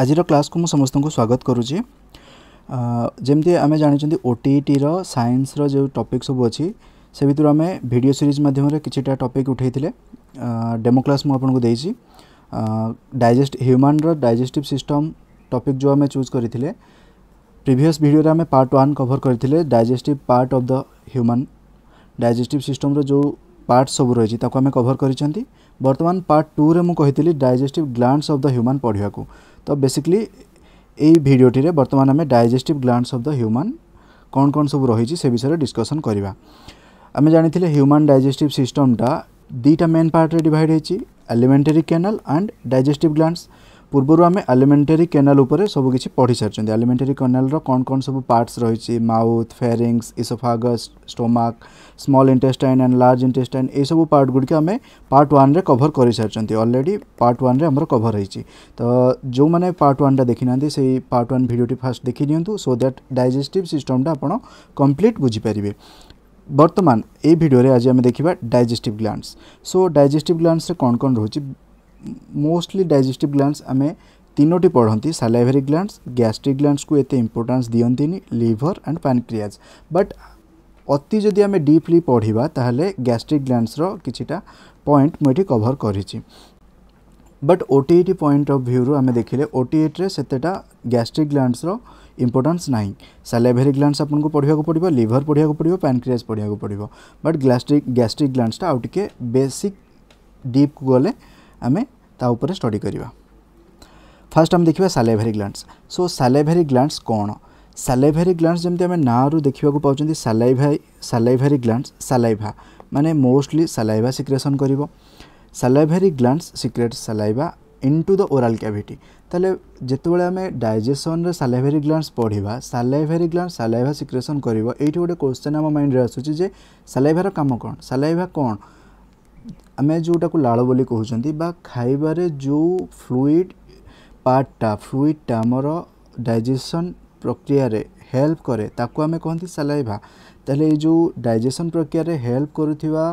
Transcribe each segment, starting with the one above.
ଆଜିର କ୍ଲାସ୍କୁ ମୁଁ ସମସ୍ତଙ୍କୁ ସ୍ୱାଗତ କରୁଛି ଯେମିତି ଆମେ ଜାଣିଛନ୍ତି ଓଟିଇଟିର ସାଇନ୍ସର ଯେଉଁ ଟପିକ୍ ସବୁ ଅଛି ସେ ଭିତରୁ ଆମେ ଭିଡ଼ିଓ ସିରିଜ୍ ମାଧ୍ୟମରେ କିଛିଟା ଟପିକ୍ ଉଠାଇଥିଲେ ଡେମୋ କ୍ଲାସ୍ ମୁଁ ଆପଣଙ୍କୁ ଦେଇଛି ଡାଇଜେଷ୍ଟ ହ୍ୟୁମାନର ଡାଇଜେଷ୍ଟିଭ୍ ସିଷ୍ଟମ୍ ଟପିକ୍ ଯେଉଁ ଆମେ ଚୁଜ୍ କରିଥିଲେ ପ୍ରିଭିୟସ୍ ଭିଡ଼ିଓରେ ଆମେ ପାର୍ଟ ୱାନ୍ କଭର କରିଥିଲେ digestive part of the human digestive ସିଷ୍ଟମ୍ର ଯେଉଁ ପାର୍ଟ ସବୁ ରହିଛି ତାକୁ ଆମେ କଭର କରିଛନ୍ତି ବର୍ତ୍ତମାନ ପାର୍ଟ ଟୁରେ ମୁଁ କହିଥିଲି digestive glands of the human ପଢ଼ିବାକୁ ତ ବେସିକଲି ଏଇ ଭିଡ଼ିଓଟିରେ ବର୍ତ୍ତମାନ ଆମେ digestive glands of the human କ'ଣ କ'ଣ ସବୁ ରହିଛି ସେ ବିଷୟରେ ଡିସ୍କସନ୍ କରିବା ଆମେ ଜାଣିଥିଲେ ହ୍ୟୁମାନ୍ ଡାଇଜେଷ୍ଟିଭ୍ ସିଷ୍ଟମ୍ଟା ଦୁଇଟା ମେନ୍ ପାର୍ଟରେ ଡିଭାଇଡ଼ ହେଇଛି alimentary canal and digestive glands पूर्व आम आलिमेटारी केनाल उपर सबकि पढ़ी सारी आलिमेटारी केनाल कौन कौन सब पार्टस रही mouth pharynx oesophagus stomach small intestine and large intestine यू पार्ट गुड़िक आम पार्ट वन कभर कर सारी अलरेडी पार्ट वन कभर हो तो जो मैंने पार्ट वन देखी ना से पार्ट वन भिडटी फास्ट देखी दिंटू सो दैट डाइजेस्टिव सिस्टमटा आप कम्प्लीट बुझीपारे बर्तमान ये भिडियो आज आम देखा digestive glands so digestive glands कौन कौन रोचे मोस्टली डाइजेस्टिव ग्लैंड्स आम ତିନୋଟି ପଢ଼ନ୍ତି ସାଲାଇଭେରି ଗ୍ଲାଣ୍ଡସ୍ ଗ୍ୟାଷ୍ଟ୍ରିକ୍ ଗ୍ଲାଣ୍ଡସ୍କୁ ଏତେ ଇମ୍ପୋର୍ଟାନ୍ସ ଦିଅନ୍ତିନି ଲିଭର୍ ଆଣ୍ଡ ପାନକ୍ରିଆଜ୍ ବଟ୍ ଅତି ଯଦି ଆମେ ଡିପ୍ଲି ପଢ଼ିବା ତାହେଲେ ଗ୍ୟାଷ୍ଟ୍ରିକ୍ ଗ୍ଲାଣ୍ଡସ୍ର କିଛିଟା ପଏଣ୍ଟ ମୁଁ ଏଠି କଭର୍ କରିଛି ବଟ୍ ଓଟିଇଟି ପଏଣ୍ଟ ଅଫ୍ ଭ୍ୟୁରୁ ଆମେ ଦେଖିଲେ ଓଟିଇଟିରେ ସେତେଟା ଗ୍ୟାଷ୍ଟ୍ରିକ୍ ଗ୍ଲାଣ୍ଡସ୍ର ଇମ୍ପୋର୍ଟାନ୍ସ ନାହିଁ ସାଲାଇଭେରି ଗ୍ଲାଣ୍ଡସ୍ ଆପଣଙ୍କୁ ପଢ଼ିବାକୁ ପଡ଼ିବ ଲିଭର୍ ପଢ଼ିବାକୁ ପଡ଼ିବ ପାନକ୍ରିଆଜ୍ ପଢ଼ିବାକୁ ପଡ଼ିବ ବଟ୍ ଗ୍ୟାଷ୍ଟ୍ରିକ୍ ଗ୍ୟାଷ୍ଟ୍ରିକ୍ ଗ୍ଲାଣ୍ଡସ୍ଟା ଆଉ ଟିକେ ବେସିକ୍ ଡିପ୍କୁ ଗଲେ आम ताऊपर स्टडी करवा फास्ट आम देखा सालेभेरी ग्लांस सो सालेभेरी ग्लांस कौन ସାଲାଇଭାରୀ ଗ୍ଲାଣ୍ଡସ୍ ଯେମିତି ଆମେ ନାଁରୁ ଦେଖିବାକୁ ପାଉଛନ୍ତି ସାଲାଇଭା ସାଲାଇଭାରୀ ଗ୍ଲାଣ୍ଡସ୍ ସାଲାଇଭା ମାନେ ମୋଷ୍ଟଲି ସାଲାଇଭା ସିକ୍ରେସନ୍ କରିବ salivary glands secrete saliva into the oral cavity ତାହେଲେ ଯେତେବେଳେ ଆମେ ଡାଇଜେସନ୍ରେ ସାଲାଇଭାରୀ ଗ୍ଲାଣ୍ଡସ୍ ପଢ଼ିବା ସାଲାଇଭାରୀ ଗ୍ଲାଣ୍ଡସ୍ ସାଲାଇଭା ସିକ୍ରେସନ୍ କରିବ ଏଇଠି ଗୋଟେ କ୍ୱେଶ୍ଚନ୍ ଆମ ମାଇଣ୍ଡରେ ଆସୁଛି ଯେ ସାଲାଇଭାର କାମ କ'ଣ ସାଲାଇଭା କ'ଣ ଆମେ ଯେଉଁଟାକୁ ଲାଳ ବୋଲି କହୁଛନ୍ତି ବା ଖାଇବାରେ ଯେଉଁ ଫ୍ଲୁଇଡ଼ ପାର୍ଟଟା ଫ୍ଲୁଇଡ଼ଟା ଆମର ଡାଇଜେସନ୍ ପ୍ରକ୍ରିୟାରେ ହେଲ୍ପ କରେ ତାକୁ ଆମେ କହନ୍ତି ସାଲାଇଭା ତାହେଲେ ଏଇ ଯେଉଁ ଡାଇଜେସନ୍ ପ୍ରକ୍ରିୟାରେ ହେଲ୍ପ କରୁଥିବା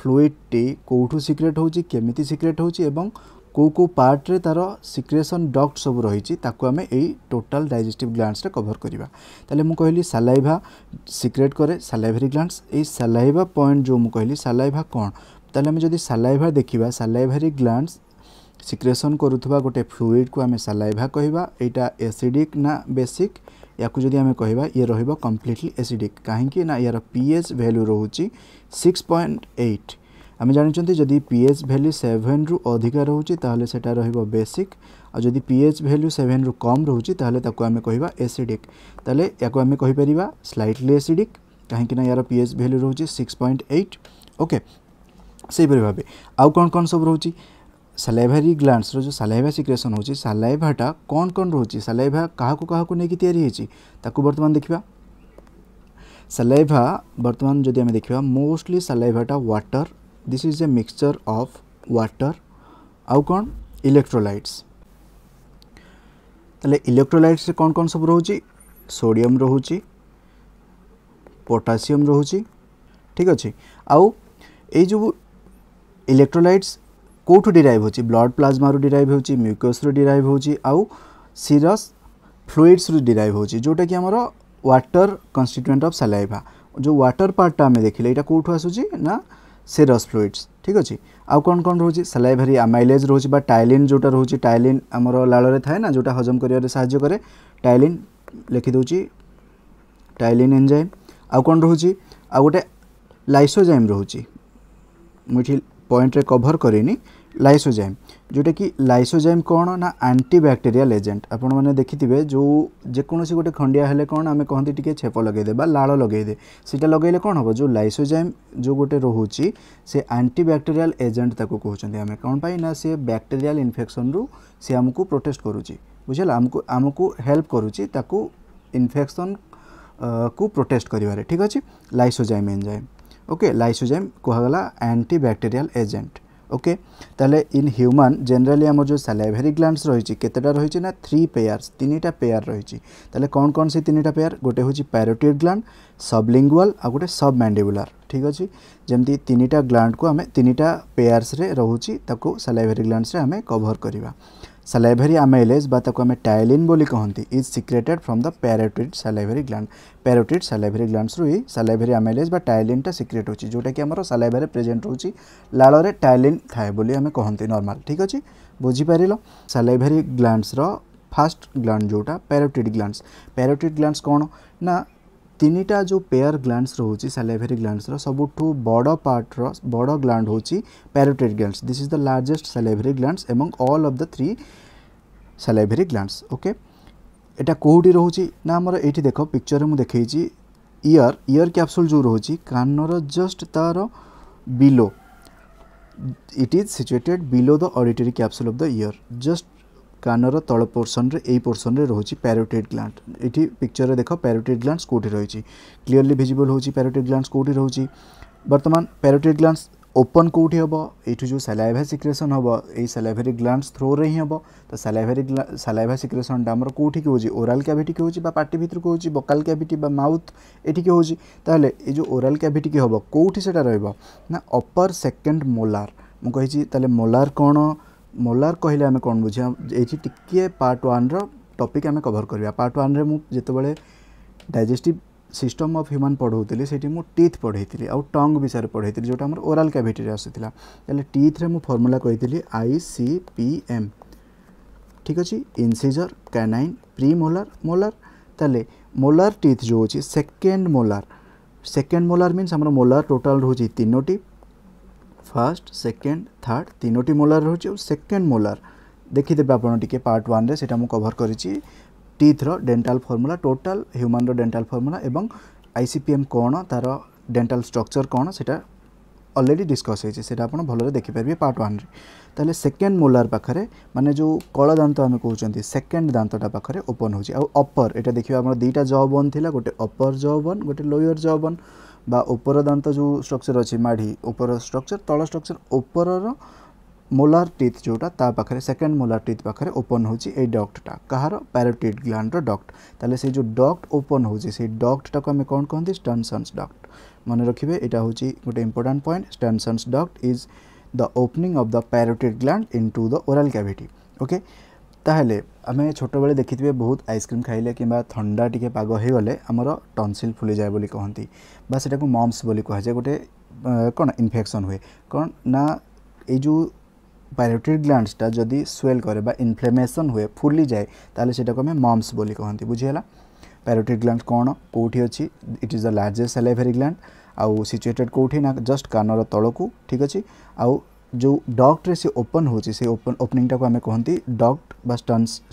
ଫ୍ଲୁଇଡ଼ଟି କେଉଁଠୁ ସିକ୍ରେଟ୍ ହେଉଛି କେମିତି ସିକ୍ରେଟ୍ ହେଉଛି ଏବଂ କେଉଁ କେଉଁ ପାର୍ଟରେ ତା'ର ସିକ୍ରେସନ୍ ଡକ୍ଟ ସବୁ ରହିଛି ତାକୁ ଆମେ ଏଇ ଟୋଟାଲ୍ ଡାଇଜେଷ୍ଟିଭ୍ ଗ୍ଲାଣ୍ଡସରେ କଭର୍ କରିବା ତାହେଲେ ମୁଁ କହିଲି ସାଲାଇଭା ସିକ୍ରେଟ୍ କରେ ସାଲାଇଭେରୀ ଗ୍ଲାଣ୍ଡସ୍ ଏଇ ସାଲାଇଭା ପଏଣ୍ଟ ଯେଉଁ ମୁଁ କହିଲି ସାଲାଇଭା କ'ଣ তাহলে আমি যদি সালাইভা দেখিবা সালাইভারি গ্ল্যান্ডস সিক্রেসন করুথবা গোটে ফ্লুইডকু আমি সালাইভা কহিবা এইটা এসিডিক না বেসিক ইয়াকু যদি আমি কহিবা ইয়ে রহিব কমপ্লিটলি এসিডিক কাহিঁকি না ইয়ার পিএচ ভ্যালু রহুচি সিক্স পয়েন্ট এইট আমি জানিছন্তি যদি পিএচ ভ্যালু সেভেন রু অধিক রহুচি তাহলে সেটা রহিব বেসিক আর যদি পিএচ ভ্যালু সেভেন রু কম রহুচি তাহলে তাকু আমি কহিবা এসিডিক তাহলে ইয়াকু আমি কহিপারিবা স্লাইটলি এসিডিক কাহিঁকি না ইয়ার পিএচ ভ্যালু রহুচি সিক্স পয়েন্ট এইট ওকে सेपरी भाव आउ कौन कौन सब रोचे सालैभारी ग्लांस जो सालैभा सिक्रेसन हो सालैभाटा कौन कौन रोचे सालैभा क्या क्या नहीं बर्तमान देखा सालैभा बर्तमान जदि देखा मोस्टली सालैभाटा water this is a mixture of water आउ कौन इलेक्ट्रोलाइट्स तेल इलेक्ट्रोलाइट्स कौन कौन सब रोचे सोडियम रोचे पटासीयम रोचे ठीक अच्छे आउ ये इलेक्ट्रोलाइट्स कौटू डीरव हो ब्लड प्लाज्मु डिराइव हो म्यूकस रु हो सीरस फ्लुइड्स रु डिराइव हो जोटा कि आम व्टर कन्स्टिट्युएंट अफ सालाइवा जो व्टर पार्टा आम देखे यहाँ कौटू आसूँ ना फ्लुइड्स ठीक अच्छे आउ कौन कौन रोज सालाइरी आमाइलेज रोच टाइलीन जो रोचे टाइलीन आम लाल थाए ना जो हजम करें साय टाइलीन लिखिद टाइलीन एंजाइम आउ कौन रोचे आउ गोटे लाइसोजाइम रोचे मुझे পয়েন্টরে কভর করিনি ଲାଇସୋଜାଇମ୍ ଯେଉଁଟାକି ଲାଇସୋଜାଇମ୍ କ'ଣ ନା ଆଣ୍ଟିବ୍ୟାକ୍ଟେରିଆଲ୍ ଏଜେଣ୍ଟ ଆପଣମାନେ ଦେଖିଥିବେ ଯେଉଁ ଯେକୌଣସି ଗୋଟେ ଖଣ୍ଡିଆ ହେଲେ କ'ଣ ଆମେ କହନ୍ତି ଟିକେ ଛେପ ଲଗାଇଦେ ବା ଲାଳ ଲଗାଇଦେ ସେଇଟା ଲଗାଇଲେ କ'ଣ ହେବ ଯେଉଁ ଲାଇସୋଜାଇମ୍ ଯେଉଁ ଗୋଟେ ରହୁଛି ସେ ଆଣ୍ଟିବ୍ୟାକ୍ଟେରିଆଲ୍ ଏଜେଣ୍ଟ ତାକୁ କହୁଛନ୍ତି ଆମେ କ'ଣ ପାଇଁ ନା ସେ ବ୍ୟାକ୍ଟେରିଆଲ୍ ଇନଫେକ୍ସନ୍ରୁ ସେ ଆମକୁ ପ୍ରୋଟେକ୍ଟ କରୁଛି ବୁଝିଲା ଆମକୁ ଆମକୁ ହେଲ୍ପ କରୁଛି ତାକୁ ଇନଫେକ୍ସନ୍ କୁ ପ୍ରୋଟେକ୍ଟ କରିବାରେ ଠିକ୍ ଅଛି ଲାଇସୋଜାଇମ୍ ଏନ୍ଜାଇମ୍ ওকে লাইসোজেম কুহগলা অ্যান্টিব্যাকটেরিয়াল এজেন্ট ওকে তাহলে ইন হ্যুমান জেনারেলি আমার যে সালাইভারি গ্ল্যান্ডস রয়েছে কেতটা রয়েছে না থ্রি পেয়ার্স তিনটা পেয়ার রয়েছে তাহলে কোণ কোণ সে তিনটা পেয়ার গোটে হচ্ছে প্যারোটিড গ্ল্যান্ড সবলিঙ্গুয়াল আর গোটে সবম্যান্ডিবুলার ঠিক আছে যেমতি তিনটা গ্ল্যান্ডকু আমি তিনটা পেয়ার্সরে রয়েছে তাকে সালাইভারি গ্ল্যান্ডসরে আমি কভর করা Salivary amylase বা তাকে আমি টাইলিন বলি কহতি is secreted from the parotid salivary gland parotid salivary গ্ল্যান্ডসরু হি সালাইভারি amylase বা টাইলিনটা সিক্রেট হচ্ছে যেটাকি আমার সালাইভারে প্রেজেন্ট রয়েছে লাড়ে টাইলিন থাকে বলে আমি কহতি নর্মাল ঠিক আছে বুঝিপারিল সালাইভারি গ্ল্যান্ডসর ফার্স্ট গ্ল্যান্ড যেটা প্যারোটিড গ্ল্যান্ডস প্যারোটিড গ্ল্যান্ডস কোণ না ତିନିଟା ଯେଉଁ ପେୟାର ଗ୍ଲାଣ୍ଡସ୍ ରହୁଛି ସାଲାଭେରୀ ଗ୍ଲାଣ୍ଡସ୍ର ସବୁଠୁ ବଡ଼ ପାର୍ଟର ବଡ଼ ଗ୍ଲାଣ୍ଡ ହେଉଛି parotid glands this is the largest salivary glands ଏବଂ all of the three salivary glands okay এটা কোটি রয়েছে না আমার এইটি দেখ পিকচরে মু দেখেছি ইয়র ইয়র ক্যাপসুল যে রয়েছে কানর জস্ট তার below it is situated below the auditory capsule of the ear just কানর তল পোর্সনরে এই পোর্সনরে রয়েছে প্যারোটেড গ্ল্যান্ড এটি পিকচরে দেখ প্যারোটেড গ্ল্যান্ডস কোটি রয়েছে ক্লিয়রলি ভিজিবল হচ্ছে প্যারোটেড গ্ল্যান্ডস কোটি রয়েছে বর্তমান প্যারোটেড গ্ল্যান্ডস ওপন কোটি হব এইটু যে সালাইভা সিক্রেসন হব এই সালাইভারি গ্ল্যান্ডস থ্রোরে হি হব তো সালাইভারি সালাইভা সিক্রেসনটা আমার কোটি কি হচ্ছে ওরাল ক্যাভিটি কি হচ্ছে বা পাটি ভিতরক হচ্ছে বকাল ক্যাভিটি বা মাউথ এটি কি হচ্ছে তাহলে এই যে ওরাল ক্যাভিটি কি হব কোটি সেটা রহব না অপর সেকেন্ড মোলার মু কইছি তাহলে মোলার কোণ ମୋଲାର କହିଲେ ଆମେ କ'ଣ ବୁଝିବା ଏଇଠି ଟିକିଏ ପାର୍ଟ ୱାନ୍ର ଟପିକ୍ ଆମେ କଭର୍ କରିବା ପାର୍ଟ ୱାନ୍ରେ ମୁଁ ଯେତେବେଳେ ଡାଇଜେଷ୍ଟିଭ୍ ସିଷ୍ଟମ୍ ଅଫ୍ ହ୍ୟୁମାନ୍ ପଢ଼ାଉଥିଲି ସେଇଠି ମୁଁ ଟିଥ୍ ପଢ଼େଇଥିଲି ଆଉ ଟଙ୍ଗ ବିଷୟରେ ପଢ଼େଇଥିଲି ଯେଉଁଟା ଆମର ଓରାଲ୍ କ୍ୟାଭିଟିରେ ଆସୁଥିଲା ତାହେଲେ ଟିଥ୍ରେ ମୁଁ ଫର୍ମୁଲା କହିଥିଲି ଆଇ ସି ପି ଏମ୍ ଠିକ୍ ଅଛି ଇନ୍ସିଜର୍ କ୍ୟାନାଇନ୍ ପ୍ରି ମୋଲାର ମୋଲାର ତାହେଲେ ମୋଲାର ଟିଥ୍ ଯେଉଁ ଅଛି second molar second molar means ଆମର ମୋଲାର ଟୋଟାଲ୍ ରହୁଛି ତିନୋଟି ଫାର୍ଷ୍ଟ ସେକେଣ୍ଡ ଥାର୍ଡ଼ ତିନୋଟି ମୋଲାର ରହୁଛି ଆଉ ସେକେଣ୍ଡ ମୋଲାର ଦେଖିଦେବେ ଆପଣ ଟିକେ ପାର୍ଟ ୱାନ୍ରେ ସେଇଟା ମୁଁ କଭର୍ କରିଛି ଟିଥ୍ର ଡେଣ୍ଟାଲ ଫର୍ମୁଲା ଟୋଟାଲ ହ୍ୟୁମାନ୍ର ଡେଣ୍ଟାଲ ଫର୍ମୁଲା ଏବଂ ଆଇସିପିଏମ୍ କ'ଣ ତା'ର ଡେଣ୍ଟାଲ ଷ୍ଟ୍ରକ୍ଚର କ'ଣ ସେଇଟା অলরেডি ডিসকস হয়েছে সেটা আপনার ভালরে দেখিপারে পার্ট ওয়ান্রে তাহলে সেকেন্ড মোলার পাখে মানে যে কল দাঁত আমি কৌন সেকেন্ড দাঁতটা পাখে ওপন হচ্ছে আপর এটা দেখবে আমার দুইটা জ বন লা গোটে অপর জ বন গোটে লোয়র জ বন বা ଉପର ଦାନ୍ତ ଯେଉଁ ଷ୍ଟ୍ରକ୍ଚର୍ ଅଛି ମାଢ଼ି ଉପର ଷ୍ଟ୍ରକ୍ଚର୍ ତଳ ଷ୍ଟ୍ରକ୍ଚର୍ ଉପରର ମୋଲାର ଟିଥ୍ ଯେଉଁଟା ତା ପାଖରେ ସେକେଣ୍ଡ ମୋଲାର ଟିଥ୍ ପାଖରେ ଓପନ୍ ହେଉଛି ଏଇ ଡକ୍ଟଟା କାହାର ପ୍ୟାରୋଟିଡ୍ ଗ୍ଲାଣ୍ଡର ଡକ୍ଟ ତାହେଲେ ସେଇ ଯେଉଁ ଡକ୍ଟ ଓପନ୍ ହେଉଛି ସେଇ ଡକ୍ଟଟାକୁ ଆମେ କ'ଣ କହନ୍ତି ଷ୍ଟନ୍ସନ୍ସ ଡକ୍ଟ ମନେ ରଖିବେ ଏଇଟା ହେଉଛି ଗୋଟେ important point Stensen's duct is the opening of the parotid gland into the oral cavity okay ତାହେଲେ ଆମେ ଛୋଟବେଳେ ଦେଖିଥିବେ ବହୁତ ଆଇସ୍କ୍ରିମ୍ ଖାଇଲେ କିମ୍ବା ଥଣ୍ଡା ଟିକେ ପାଗ ହୋଇଗଲେ ଆମର ଟନସିଲ୍ ଫୁଲିଯାଏ ବୋଲି କହନ୍ତି ବା ସେଟାକୁ ମମ୍ସ ବୋଲି କୁହାଯାଏ ଗୋଟେ କ'ଣ ଇନଫେକ୍ସନ୍ ହୁଏ କ'ଣ ନା ଏଇ ଯେଉଁ ପାଇରୋଟିଡ୍ ଗ୍ଲାଣ୍ଡସଟା ଯଦି ସ୍ୱେଲ୍ କରେ ବା ଇନଫ୍ଲେମେସନ୍ ହୁଏ ଫୁଲିଯାଏ ତାହେଲେ ସେଟାକୁ ଆମେ ମମ୍ସ ବୋଲି କହନ୍ତି ବୁଝିହେଲା ପାଇରୋଟିଡ୍ ଗ୍ଲାଣ୍ଡ କ'ଣ କେଉଁଠି ଅଛି it is the largest salivary gland ଆଉ ସିଚୁଏଟେଡ଼୍ କେଉଁଠି ନା ଜଷ୍ଟ କାନର ତଳକୁ ଠିକ୍ ଅଛି ଆଉ जो डक्ट्रे सी ओपन होपनिंग टाक आम कहते डक्ट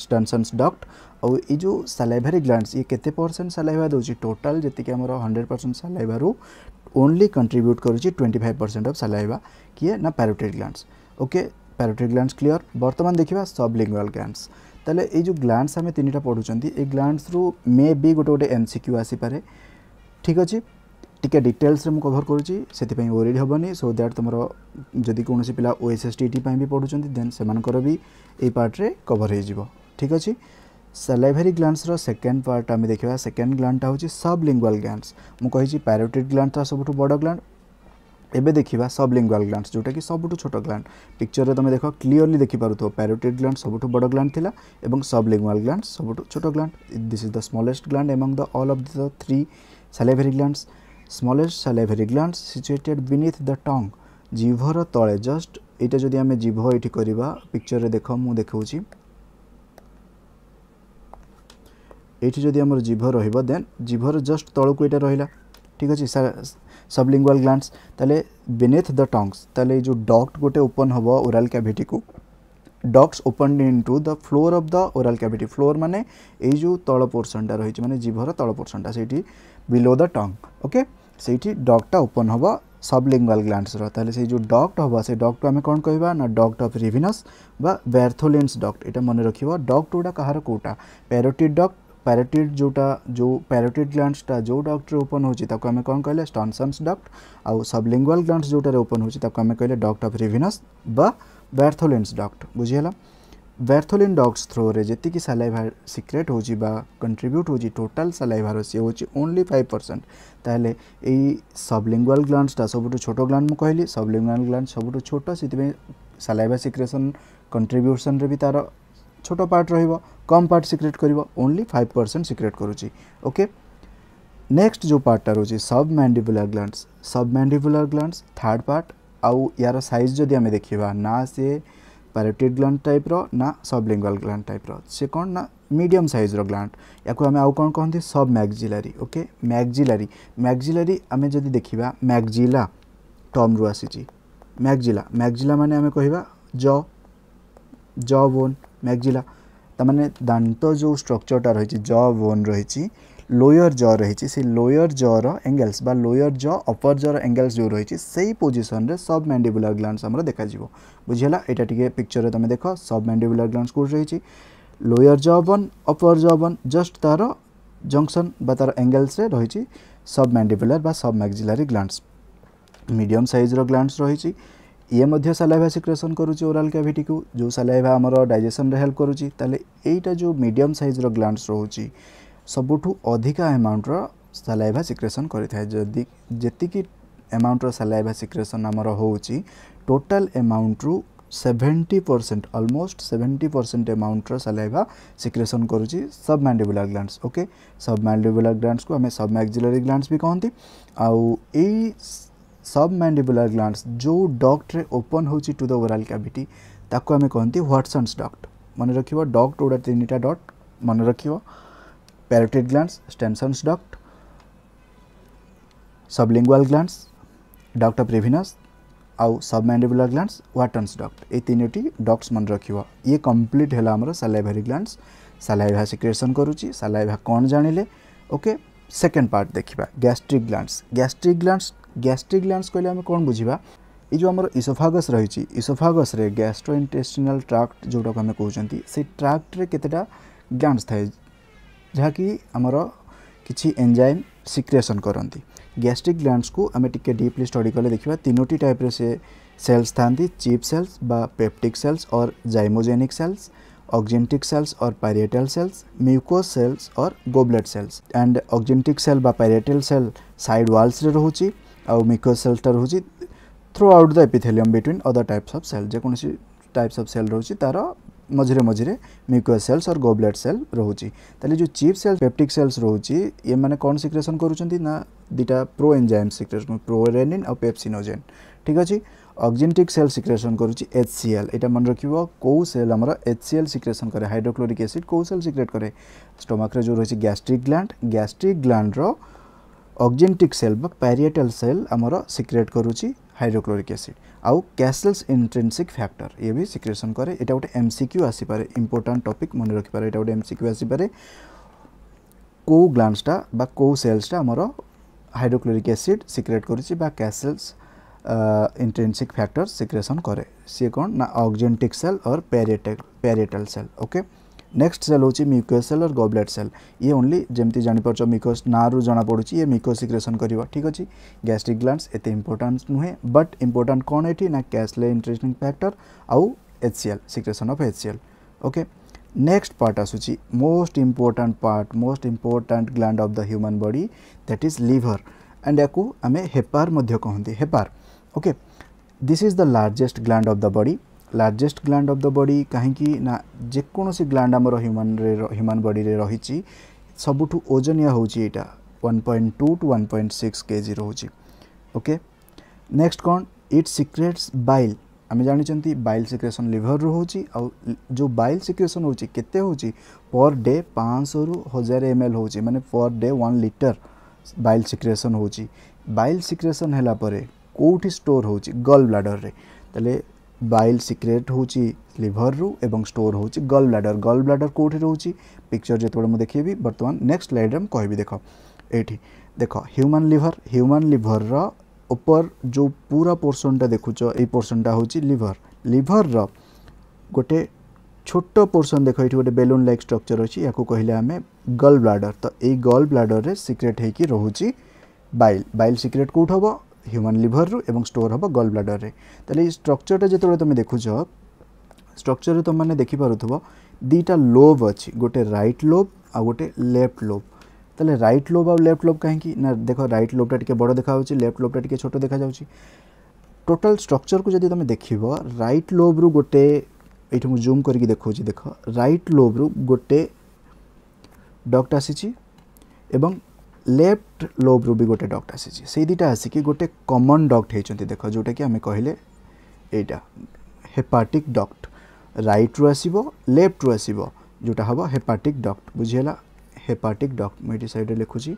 स्टनसनस डक्ट आउ यो सालैरी ग्लांस ये केत परसेंट सालैवा दूसरी टोटाल जैसे आम हंड्रेड परसेंट सालैवर ओनली कंट्रब्यूट कर twenty five percent of saliva किए ना parotid glands okay parotid glands clear बर्तमान देखा लिंगुआल ग्लांस तेल ये ग्लांस आम तीन टाइम पढ़ुं ग्लांस रू मे बी गोटे गोटे एम सिक्यू आसीपा ठीक अच्छे টিকে ডিটেলসরে মু কভার করছি সেপাই ওরিড হবনি সো দ্যাট তোমার যদি কোণী পিলা ওএসএসটিটি বি পড়ুছেন দেন সেমানকর বি এই পার্টরে কভর হয়ে যাব ঠিক আছে ସାଲାଇଭେରି ଗ୍ଲାଣ୍ଡସର ସେକେଣ୍ଡ ପାର୍ଟ ଆମେ ଦେଖିବା ସେକେଣ୍ଡ ଗ୍ଲାଣ୍ଡଟା ହେଉଛି ସବ୍ ଲିଙ୍ଗୁଆଲ୍ ଗ୍ଲାଣ୍ଡସ୍ ମୁଁ କହିଛି ପ୍ୟାରୋଟିଡ୍ ଗ୍ଲାଣ୍ଡଟା ସବୁଠୁ ବଡ଼ ଗ୍ଲାଣ୍ଡ ଏବେ ଦେଖିବା ସବ୍ ଲିଙ୍ଗୁଆଲ୍ ଗ୍ଲାଣ୍ଡସ୍ ଯେଉଁଟାକି ସବୁଠୁ ଛୋଟ ଗ୍ଲାଣ୍ଡ ପିକ୍ଚରରେ ତୁମେ ଦେଖ କ୍ଲିଅରଲି ଦେଖିପାରୁଥିବ ପ୍ୟାରୋଟିଡ୍ ଗ୍ଲାଣ୍ଡ ସବୁଠୁ ବଡ଼ ଗ୍ଲାଣ୍ଡ ଥିଲା ଏବଂ ସବ୍ ଲିଙ୍ଗୁଆଲ୍ ଗ୍ଲାଣ୍ଡ ସବୁଠୁ ଛୋଟ gland this is the smallest gland among the all of the three salivary glands smallest salivary glands situated beneath the tongue জিভর তলে জাস্ট এটা যদি আমি জিভ এটি করা পিকচরের দেখ মু দেখাউছি এইটি যদি আমার জিভ রহব দেন জিভর জস্ট তলকু এটা রহিলা ঠিক আছে सबलिंगुआल ग्लांस ताले बेनेथ द टंग्स ताले जो डक्ट गोटे ओपन हम ओराल कैविटी को ducts open into the floor of the oral cavity floor माने ये जो तल पोर्सन टा रही मानते जीभर तल पोर्सन टा से below the tongue okay সেইটি ডগটা ওপেন হব সবলিঙ্গুয়াল গ্ল্যান্ডসর তাহলে সেই যে ডক্ট হব সেই ডক্ট আমি কোণ কহবা না ডক্ট অফ রিভিনস বা ব্যার্থোলিন্স ডক্ট এটা মনে রাখব ডক্ট গুড়া কাহার কোটা প্যারোটিড ডক্ট প্যারোটিড যেটা যে প্যারোটিড গ্ল্যান্ডসটা যে ডক্টরে ওপেন হচ্ছে তাকে আমি কোণ কহিলে স্টনসন্স ডক্ট আউ সবলিঙ্গুয়াল গ্ল্যান্ডস যেটার ওপেন হচ্ছে তাকে আমি কহিলে ডক্ট অফ রিভিনস বা ব্যার্থোলিন্স ডক্ট বুঝিগলা वेरथोलीन डग्स थ्रो जी सालाइार सिक्रेट हो कंट्रब्यूट हो टोटाल सालाइार सी हूँ ओनली फाइव परसेंट तेल यही सबलिंगुआल ग्लांसटा सब छोट ग्लांड मुझे कहली सबलिंगुआल ग्लांस सब छोट से सालाइा सिक्रेसन कंट्रब्यूसन भी तार छोट पार्ट रम पार्ट सिक्रेट कर ओनली फाइव परसेंट सिक्रेट करके नेक्स्ट जो पार्टा रोचे submandibular glands submandibular glands third part आउ यार सैज जदि देखा ना सी ପାରୋଟିଡ଼ ଗ୍ଲାଣ୍ଡ ଟାଇପ୍ର ନା ସବଲିଙ୍ଗୁଆଲ ଗ୍ଲାଣ୍ଡ ଟାଇପ୍ର ସେ କ'ଣ ନା ମିଡ଼ିୟମ୍ ସାଇଜ୍ର ଗ୍ଲାଣ୍ଡ ୟାକୁ ଆମେ ଆଉ କ'ଣ କହନ୍ତି ସବ୍ ମ୍ୟାକ୍ଜିଲାରି ଓକେ ମ୍ୟାକ୍ଜିଲାରି ମ୍ୟାକ୍ଜିଲାରି ଆମେ ଯଦି ଦେଖିବା ମ୍ୟାକ୍ଜିଲା ଟର୍ମରୁ ଆସିଛି ମ୍ୟାକ୍ଜିଲା ମ୍ୟାକ୍ଜିଲା ମାନେ ଆମେ କହିବା ଜ ଜ ବୋନ୍ ମ୍ୟାକ୍ଜିଲା ତାମାନେ ଦାନ୍ତ ଯେଉଁ ଷ୍ଟ୍ରକ୍ଚରଟା ରହିଛି ଜ ବୋନ୍ ରହିଛି লোয়ার জ রয়েছে সেই লোয়ার জর এঙ্গেলস বা লোয়ার জ অপর জর এঙ্গেলস যে রয়েছে সেই পজিশনরে সব ম্যান্ডিবুলার গ্লান্স আমার দেখাযিব বুঝিলা এটা টিকে পিকচরে তুমি দেখ সব ম্যান্ডিবুলার গ্লান্স কোটি রয়েছে লোয়ার জ বন অপর জ বন জস্ট তার জংশন বা তার এঙ্গেলসে রয়েছে সব ম্যান্ডিবুলার বা সব ম্যাক্সিলারি গ্লান্স মিডিয়াম সাইজর গ্লান্স রয়েছে ଇଏ ମଧ୍ୟ ସାଲାଇଭା ସିକ୍ରେସନ୍ କରୁଛି ଓରାଲ୍ କ୍ୟାଭିଟିକୁ ଯେଉଁ ସାଲାଇଭା ଆମର ଡାଇଜେସନ୍ରେ ହେଲ୍ପ କରୁଛି ତାହେଲେ ଏଇଟା ଯେଉଁ ମିଡ଼ିୟମ୍ ସାଇଜ୍ର ଗ୍ଲାଣ୍ଡସ୍ ରହୁଛି सबुठ अधिक एमाउंटर सालाइवा सिक्रेसन करी एमाउंटर सालाइवा सिक्रेसन आमर हो टोटाल एमाउंट्रु seventy percent almost seventy percent एमाउंटर सालाइवा सिक्रेसन करुच्ची सब मैंडेबुला ग्लांस ओके सब मैंडेबुला ग्लांस को आम सब मैक्जिलरी ग्लांस भी कहते आउ सब मैंडेबुला ग्लांस जो डक्ट्रे ओपन हो टू द ओराल कैबिटी ताको आम कहते व्हाटसन्स डक्ट मन रख डक्ट गोटे तीन टा डट मन रख parotid glands, Stenson's duct, sublingual glands, duct of revenous आउ सब सबमांडिबुलर ग्लांस वाटन्स डक्ट ये तीनो डक्ट्स मन रखा ये कम्प्लीट है आमर सालाइभारी ग्लैंड्स सालाइभा सिक्रेसन करुच्ची सालाइभा कौन जाने ओके सेकेंड पार्ट देखा gastric glands gastric glands gastric glands कहले आम कौन बुझा ये जो आमर इसोफागस रही इसोफागस रे गैस्ट्रो इंटेस्टिनाल ट्राक्ट जोटा आम कहते से ट्राक्ट्रे केतेटा ग्लांस थाए जहाँकिमर किसी एंजाइम सिक्रेसन करती गैस्ट्रिक ग्लांस को आम टे डीपली स्टडी कले देखा तीनो टाइप से सेल्स था चिप सेल्स पेप्टिक सेल्स और जैमोजेनिक सेल्स अक्जेटिक सेल्स और पैरिएटल सेल्स म्यूको सेल्स और goblet cells and oxyntic cell parietal cell side walls रोच आउ म्यूको सेल्स रोच throughout the epithelium between other types of cell जेकोसी types of cell रोच तार ମଝିରେ ମଝିରେ mucous cells or goblet cell ରହୁଛି ତାହେଲେ ଯେଉଁ ଚିପ୍ ସେଲ୍ସ ପେପ୍ଟିକ୍ ସେଲ୍ସ ରହୁଛି ଏମାନେ କ'ଣ ସିକ୍ରେସନ୍ କରୁଛନ୍ତି ନା ଦୁଇଟା ପ୍ରୋ ଏନ୍ଜାଇମ୍ ସିକ୍ରେସନ୍ ପ୍ରୋରେନିନ୍ ଆଉ ପେପ୍ସିନୋଜେନ୍ ଠିକ୍ ଅଛି ଅକ୍ଜିନେଟିକ୍ ସେଲ୍ ସିକ୍ରେସନ୍ କରୁଛି ଏଚ୍ ସି ଏଲ୍ ଏଇଟା ମନେ ରଖିବ କେଉଁ ସେଲ୍ ଆମର ଏଚ୍ ସି ଏଲ୍ ସିକ୍ରେସନ୍ କରେ ହାଇଡ୍ରୋକ୍ଲୋରିକ୍ ଏସିଡ଼୍ କେଉଁ ସେଲ୍ ସିକ୍ରେଟ୍ କରେ ଷ୍ଟୋମାକ୍ରେ ଯେଉଁ ରହିଛି ଗ୍ୟାଷ୍ଟ୍ରିକ୍ ଗ୍ଲାଣ୍ଡ ଗ୍ୟାଷ୍ଟ୍ରିକ୍ ଗ୍ଲାଣ୍ଡର ଅକ୍ଜେନେଟିକ୍ ସେଲ୍ ବା ପ୍ୟାରିଏଟାଲ୍ ସେଲ୍ ଆମର ସିକ୍ରେଟ୍ କରୁଛି हाइड्रोक्लोरिक एसिड आउ कैसल्स इंट्रेनसिक फैक्टर ये भी सिक्रेसन कै ये गोटे एम सिक्यू आसपे इम्पोर्टां टपिक मन रखिपे ये गोटे एम सिक्यू आसपे कौ ग्लांसटा बा कौ सेल्सटा आमर हाइड्रोक्लोरिक एसिड सिक्रेट कर कैसल्स इंट्रेनसिक फैक्टर सिक्रेसन कै सी कौन ना अक्जेंटिक सेल और parietal parietal cell okay okay? Next cell हूँ म्यूकोस सेल और गब्लेट सेल ये ओनली जमी जापर म्यूकोस ना रु जमापड़ी ये म्यूकोस सिक्रेसन कर ठीक अच्छे गैस्ट्रिक ग्लांस एत इंपोर्टां नुहे बट इंपोर्टां कौन ये ना कैसले इंटरेस्टिंग फैक्टर आउ H C L secretion of H C L okay next part आसूँ most important part most important gland of the human body that is liver and या आम हेपार कहते हेपार okay this is the largest gland of the body largest gland of the body कहीं जेकोसी gland आम human human बडी रही सबुठ ओजनिया हूँ ये one point two to one point six K G रोच ओके नेक्स्ट कौन इट्स सिक्रेट्स बैल आम जानते बैल सिक्रेसन लिभर रु हूँ आउ जो बैल सिक्रेसन होते हूँ पर डे पाँच रु हजार एम एल हूँ मैंने per day one litre bile secretion हो बैल सिक्रेसन है कौटी स्टोर हो गल ब्लाडर में ବାଇଲ୍ ସିକ୍ରେଟ୍ ହେଉଛି ଲିଭରରୁ ଏବଂ ଷ୍ଟୋର୍ ହେଉଛି ଗଲ୍ ବ୍ଲାଡର୍ ଗଲ୍ ବ୍ଲାଡର୍ କେଉଁଠି ରହୁଛି ପିକ୍ଚର ଯେତେବେଳେ ମୁଁ ଦେଖେଇବି ବର୍ତ୍ତମାନ ନେକ୍ସଟ ସ୍ଲାଇଡ଼୍ରେ ମୁଁ କହିବି ଦେଖ ଏଇଠି ଦେଖ ହ୍ୟୁମାନ୍ ଲିଭର୍ ହ୍ୟୁମାନ୍ ଲିଭର୍ର ଉପର ଯେଉଁ ପୁରା ପୋର୍ସନଟା ଦେଖୁଛ ଏଇ ପୋର୍ସନଟା ହେଉଛି ଲିଭର୍ ଲିଭର୍ର ଗୋଟେ ଛୋଟ ପୋର୍ସନ ଦେଖ ଏଇଠି ଗୋଟେ ବେଲୁନ୍ ଲାଇକ୍ ଷ୍ଟ୍ରକ୍ଚର୍ ଅଛି ୟାକୁ କହିଲେ ଆମେ ଗଲ୍ ବ୍ଲାଡର୍ ତ ଏଇ ଗଲ୍ ବ୍ଲାଡର୍ରେ ସିକ୍ରେଟ୍ ହେଇକି ରହୁଛି ବାଇଲ୍ ବାଇଲ୍ ସିକ୍ରେଟ୍ କେଉଁଠି ହେବ হ্যুমান লিভরু এবং স্টোর হব গল ব্লাডরে তাহলে এই স্ট্রকচরটা যেতবে তুমি দেখুছ স্ট্রকচর তোমাকে দেখিপারুব দুইটা লোভ অছি গোটে রাইট লোভ আর গোটে লেফট লোভ তাহলে রাইট লোভ আর লেফট লোভ কী না দেখ রাইট লোভটা টিকে বড় দেখা যাচ্ছে লেফট লোভটা টিকে ছোট দেখা যাচ্ছে টোটাল স্ট্রকচর কু যদি তুমি দেখিব রাইট লোভ্রু গোটে এইটি মু জুম করি দেখছি দেখ রাইট লোভ্রু গোটে ডক্ট আসিছি এবং লেফট লোব্রু বি গোটে ডক্ট আসিছে সেই দুইটা আসিকি গোটে কমন ডক্ট হয়েছেন দেখ যেটাকি আমি কহিলে এইটা হেপাটিক ডক্ট রাইট্রু আসব লেফ্ট্রু আসব যেটা হব হেপাটিক ডক্ট বুঝিগলা হেপাটিক ডক্ট মু এটি সাইডে লিখুছি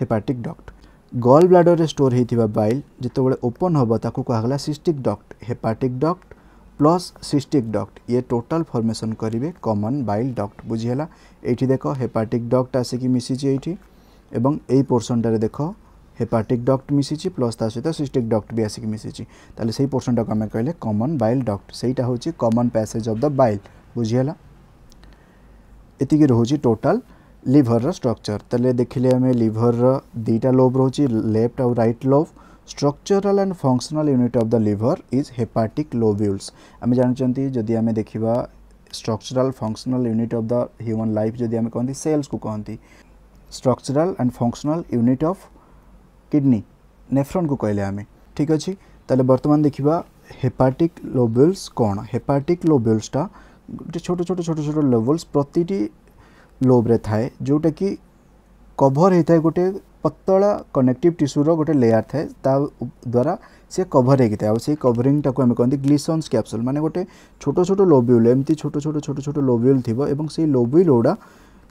হেপাটিক ডক্ট গল ব্লাডরে স্টোর হয়েছে বাইল যেতবে ওপন হব তাকে কুহলা cystic duct hepatic duct plus cystic duct ये टोटाल फर्मेसन करेंगे कमन बाइल डक्ट बुझीगला ये देख हेपाटिक डक्ट आसिकी मिसीची ये एवं यही पोर्सनटार देख हेपाटिक डक्ट मिसीची प्लस ता सहित सिस्टिक डक्ट भी आसिक मिसीची से सही पोर्सन टाक आम कहले कमन बैल डक्ट सहीटा हूँ कमन पैसेज अफ द बैल बुझीला ये रोच टोटाल लिभर रक्चर तेल देखिले आम लिभर दुईटा लोब रोचे लेफ्ट आउ right lobe structural and functional unit of the liver is hepatic lobules आम जानते जदि आम देखा structural functional unit of the human life जदि आम कहते सेल्स को कहती structural and functional unit of kidney nephron को कहले आम ठीक अच्छे तेल बर्तमान देखा हेपाटिक लोब्यूल्स कौन हेपाटिक लोब्यूल्सटा गोटे छोट छोट छोट छोट लोब्यूल्स प्रति लोब्रे थाए जोटा कि कभर होता है गोटे ପତଳା କନେକ୍ଟିଭ୍ ଟିସ୍ୟୁର ଗୋଟେ ଲେୟାର୍ ଥାଏ ତା ଦ୍ୱାରା ସେ କଭର୍ ହେଇକି ଥାଏ ଆଉ ସେଇ କଭରିଂଟାକୁ ଆମେ କହନ୍ତି ଗ୍ଲିସନ୍ସ କ୍ୟାପସୁଲ୍ ମାନେ ଗୋଟେ ଛୋଟ ଛୋଟ ଲୋବ୍ୟୁଲ୍ ଏମିତି ଛୋଟ ଛୋଟ ଛୋଟ ଛୋଟ ଲୋବ୍ୟୁଲ୍ ଥିବ ଏବଂ ସେଇ ଲୋବ୍ୟୁଲ୍ ଗୁଡ଼ା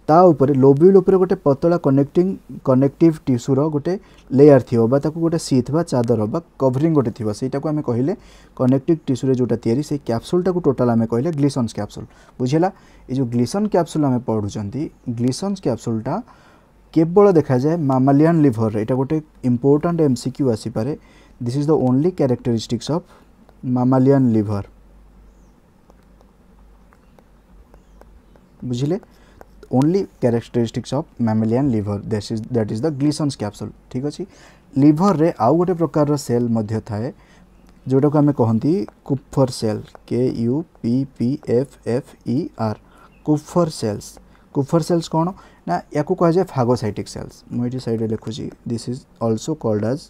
ତା ଉପରେ ଲୋବ୍ୟୁଲ୍ ଉପରେ ଗୋଟେ ପତଳା କନେକ୍ଟିଂ କନେକ୍ଟିଭ୍ ଟିସ୍ୟୁର ଗୋଟେ ଲେୟାର୍ ଥିବ ବା ତାକୁ ଗୋଟେ ସିଥ୍ ବା ଚାଦର ବା କଭରିଂ ଗୋଟେ ଥିବ ସେଇଟାକୁ ଆମେ କହିଲେ କନେକ୍ଟିଭ୍ ଟିସ୍ୟୁରେ ଯେଉଁଟା ତିଆରି ସେଇ କ୍ୟାପସୁଲ୍ଟାକୁ ଟୋଟାଲ୍ ଆମେ କହିଲେ ଗ୍ଲିସନ୍ସ କ୍ୟାପସୁଲ୍ ବୁଝିଲା ଏ ଯେଉଁ ଗ୍ଲିସନ୍ କ୍ୟାପସୁଲ୍ ଆମେ ପଢ଼ୁଛନ୍ତି ଗ୍ଲିସନ୍ସ କ୍ୟାପସୁଲ୍ଟା কেবল দেখা যায় মামালিয়ান লিভর এটা গোটে ইম্পর্টাট এমসিকিউ আসিপারে this is the only characteristics of mammalian liver बुझे only characteristics of mammalian liver that is that is the Glisson's capsule ठीक अच्छे लिभर रे आउ गोटे प्रकार सेल थाए जोटा को आम कहती Kupffer cell K U P P F F E R Kupffer cells Kupffer cells କ'ଣ ନା ୟାକୁ କୁହାଯାଏ ଫାଗୋସାଇଟିକ୍ ସେଲ୍ସ ମୁଁ ଏଠି ସାଇଡ଼ରେ ଲେଖୁଛି this is also called as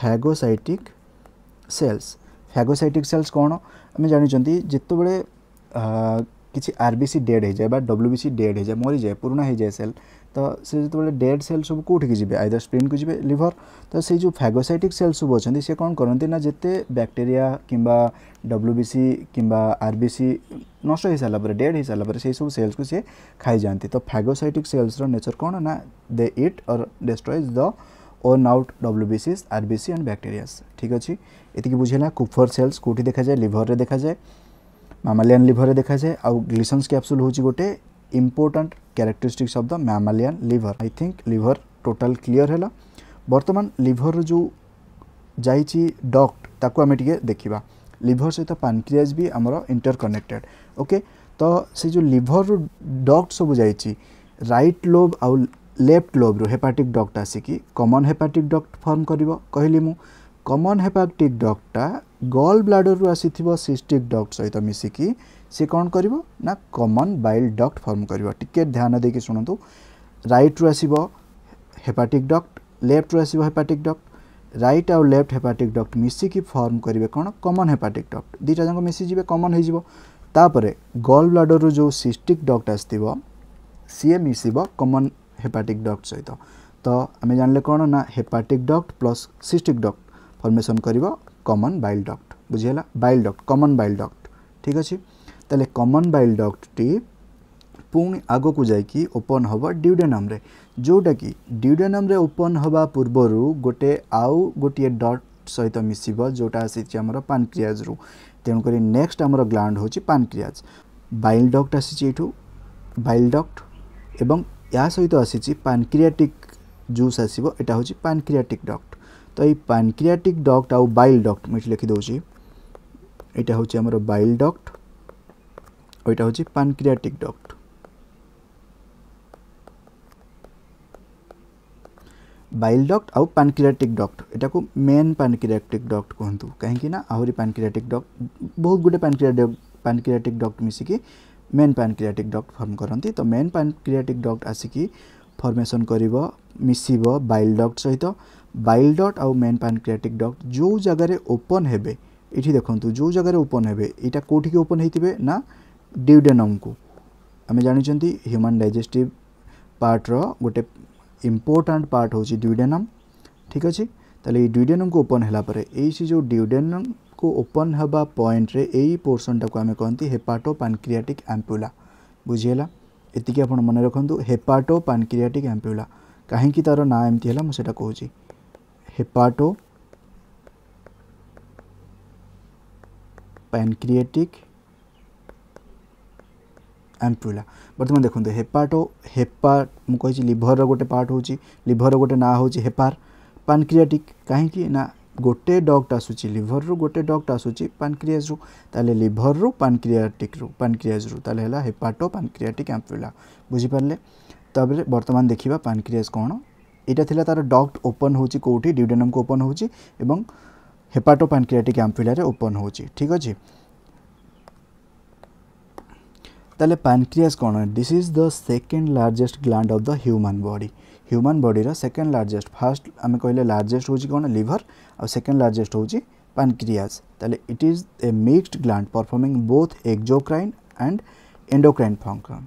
phagocytic cells phagocytic cells କ'ଣ ଆମେ ଜାଣିଛନ୍ତି ଯେତେବେଳେ କିଛି ଆର୍ ବି ସି ଡେଡ଼୍ ହେଇଯାଏ ବା ଡବ୍ଲ୍ୟୁ ବି ସି ଡେଡ଼୍ ହେଇଯାଏ ମରିଯାଏ ପୁରୁଣା ହେଇଯାଏ ସେଲ୍ ତ ସେ ଯେତେବେଳେ ଡେଡ଼୍ ସେଲ୍ ସବୁ କେଉଁଠିକି ଯିବେ ଆଇଦର୍ ସ୍ପ୍ଲିନ୍କୁ ଯିବେ ଲିଭର୍ ତ ସେଇ ଯେଉଁ ଫ୍ୟାଗୋସାଇଟିକ୍ ସେଲ୍ ସବୁ ଅଛନ୍ତି ସେ କ'ଣ କରନ୍ତି ନା ଯେତେ ବ୍ୟାକ୍ଟେରିଆ କିମ୍ବା ଡବ୍ଲ୍ୟୁ ବି ସି କିମ୍ବା ଆର୍ ବି ସି ନଷ୍ଟ ହୋଇସାରିଲା ପରେ ଡେଡ଼୍ ହୋଇସାରିଲା ପରେ ସେଇ ସବୁ ସେଲ୍ସକୁ ସିଏ ଖାଇଯାଆନ୍ତି ତ ଫ୍ୟାଗୋସାଇଟିକ୍ ସେଲ୍ସର ନେଚର୍ କ'ଣ ନା they it are destroys the worn out W B C's R B C and bacterias ठीक अच्छे ये बुझेगा कुफर सेल्स कौटी देखा जाए लिभर में देखा जाए मामालियान लिभर देखा जाए आउ ग्लिसन्स कैप्सूल हूँ गोटे important characteristics of the mammalian liver I think liver total clear है बर्तमान लिभर जो जाइए डक्ट ताको आम टे देखा लिभर सहित पानक्रियाज भी आम इंटरकनेक्टेड ओके तो से जो लिभर रु डक्ट सब जा रईट लोब आउ लेफ्ट लोब रु हेपाटिक डक्ट आसिकी कमन हेपाटिक डक्ट फर्म कर कहली मु कमन हेपाटिक डक्टा ଗଲ୍ ବ୍ଲାଡରରୁ ଆସିଥିବା ସିଷ୍ଟିକ୍ ଡକ୍ଟ ସହିତ ମିଶିକି ସେ କ'ଣ କରିବ ନା କମନ୍ ବାଇଲ୍ ଡକ୍ଟ ଫର୍ମ କରିବ ଟିକେ ଧ୍ୟାନ ଦେଇକି ଶୁଣନ୍ତୁ ରାଇଟ୍ରୁ ଆସିବ ହେପାଟିକ୍ ଡକ୍ଟ ଲେଫ୍ଟରୁ ଆସିବ ହେପାଟିକ୍ ଡକ୍ଟ ରାଇଟ୍ ଆଉ ଲେଫ୍ଟ ହେପାଟିକ୍ ଡକ୍ଟ ମିଶିକି ଫର୍ମ କରିବେ କ'ଣ କମନ୍ ହେପାଟିକ୍ ଡକ୍ଟ ଦୁଇଟା ଯାକ ମିଶିଯିବେ କମନ୍ ହେଇଯିବ ତାପରେ ଗଲ୍ ବ୍ଲାଡରରୁ ଯେଉଁ ସିଷ୍ଟିକ୍ ଡକ୍ଟ ଆସିଥିବ ସିଏ ମିଶିବ କମନ୍ ହେପାଟିକ୍ ଡକ୍ଟ ସହିତ ତ ଆମେ ଜାଣିଲେ କ'ଣ ନା hepatic duct plus cystic duct formation କରିବ কমন বাইল ডক্ট বুঝিগলা bile duct common bile duct ঠিক আছে তাহলে কমন বাইল ডক্টটি ପୁଣି ଆଗକୁ ଯାଇକି ଓପନ୍ ହେବ ଡ୍ୟୁଡେନମ୍ରେ ଯେଉଁଟାକି ଡ୍ୟୁଡେନମ୍ରେ ଓପନ୍ ହେବା ପୂର୍ବରୁ ଗୋଟେ ଆଉ ଗୋଟିଏ ଡଟ୍ ସହିତ ମିଶିବ ଯେଉଁଟା ଆସିଛି ଆମର ପାନକ୍ରିଆଜରୁ ତେଣୁକରି ନେକ୍ସଟ ଆମର ଗ୍ଲାଣ୍ଡ ହେଉଛି ପାନକ୍ରିଆଜ ବାଇଲ୍ ଡକ୍ଟ ଆସିଛି ଏଇଠୁ ବାଇଲ୍ ଡକ୍ଟ ଏବଂ ଏହା ସହିତ ଆସିଛି ପାନକ୍ରିଆଟିକ୍ ଜୁସ୍ ଆସିବ ଏଇଟା ହେଉଛି ପାନକ୍ରିଆଟିକ୍ ଡକ୍ଟ तो ये पानक्रियाटिक डक्ट आउ बाइल डक्ट मुझे लिखिदे यहाँ हूँ आमर बाइल डक्ट यहाँ हूँ पानक्रियाटिक डक्ट बाइल डक्ट आउ पानक्रियाटिक डक्ट एटा को मेन पानक्रियाटिक डक्ट कहतु कहीं आहरी पानक्रियाटिक डक्ट बहुत गुडे पानक्रिया पानक्रियाटिक डक्ट मिसिकी मेन पानक्रियाटिक डक्ट फर्म करती तो मेन पानक्रियाटिक डक्ट आसिकी फर्मेसन कर मिसब बाइल डक्ट सहित ବାଇଲ୍ ଡଟ୍ ଆଉ ମେନ୍ ପାନକ୍ରିଆଟିକ୍ ଡଟ୍ ଯେଉଁ ଜାଗାରେ ଓପନ୍ ହେବେ ଏଠି ଦେଖନ୍ତୁ ଯେଉଁ ଜାଗାରେ ଓପନ୍ ହେବେ ଏଇଟା କେଉଁଠିକି ଓପନ୍ ହେଇଥିବେ ନା ଡ୍ୟୁଡେନମ୍କୁ ଆମେ ଜାଣିଛନ୍ତି ହ୍ୟୁମାନ୍ ଡାଇଜେଷ୍ଟିଭ୍ ପାର୍ଟର ଗୋଟେ ଇମ୍ପୋର୍ଟାଣ୍ଟ ପାର୍ଟ ହେଉଛି ଡ୍ୟୁଡେନମ୍ ଠିକ୍ ଅଛି ତାହେଲେ ଏଇ ଡ୍ୟୁଡେନମ୍କୁ ଓପନ୍ ହେଲା ପରେ ଏଇ ସେ ଯେଉଁ ଡ୍ୟୁଡେନମ୍କୁ ଓପନ୍ ହେବା ପଏଣ୍ଟରେ ଏଇ ପୋର୍ସନଟାକୁ ଆମେ କହନ୍ତି ହେପାଟୋ ପାନକ୍ରିଆଟିକ୍ ଆମ୍ପୁଲା ବୁଝିହେଲା ଏତିକି ଆପଣ ମନେ ରଖନ୍ତୁ ହେପାଟୋ ପାନକ୍ରିଆଟିକ୍ ଆମ୍ପୁଲା କାହିଁକି ତା'ର ନାଁ ଏମିତି ହେଲା ମୁଁ ସେଇଟା କହୁଛି हेपाटो पैनक्रिएटिक एमपुला बर्तमान देखते हेपाटो हेपा मुझे लिभर रोटे पार्ट हो लिभर गोटे ना हूँ हेपार पानक्रियाटिक कहीं गोटे डक्ट आसूँ लिभर रु गोटे डक्ट आसूँ पानक्रियाज रु ताले लिभर रु पानक्रियाटिक रु पानक्रियाज रु ताले हेपाटो पानक्रियाटिक एमपुला बुझिपारे बर्तमान देखा पानक्रियाज कौन এটা ଥିଲା তার ডক্ট ওপন হচ্ছে কোটি ডিউডেনমকে ওপন হচ্ছে এবং হেপাটো প্যানক্রিয়াটিক আম্পিলারে ওপন হচ্ছে ঠিক আছে তাহলে প্যানক্রিয়াস কোণ this is the second largest gland of the human body human বডির সেকেন্ড লার্জেস্ট ফার্স্ট আমি কহিলে লার্জেস্ট হচ্ছে কোণ লিভর আর সেকেন্ড লার্জেস্ট হচ্ছে প্যানক্রিয়াস তাহলে it is a mixed gland performing both exocrine and endocrine function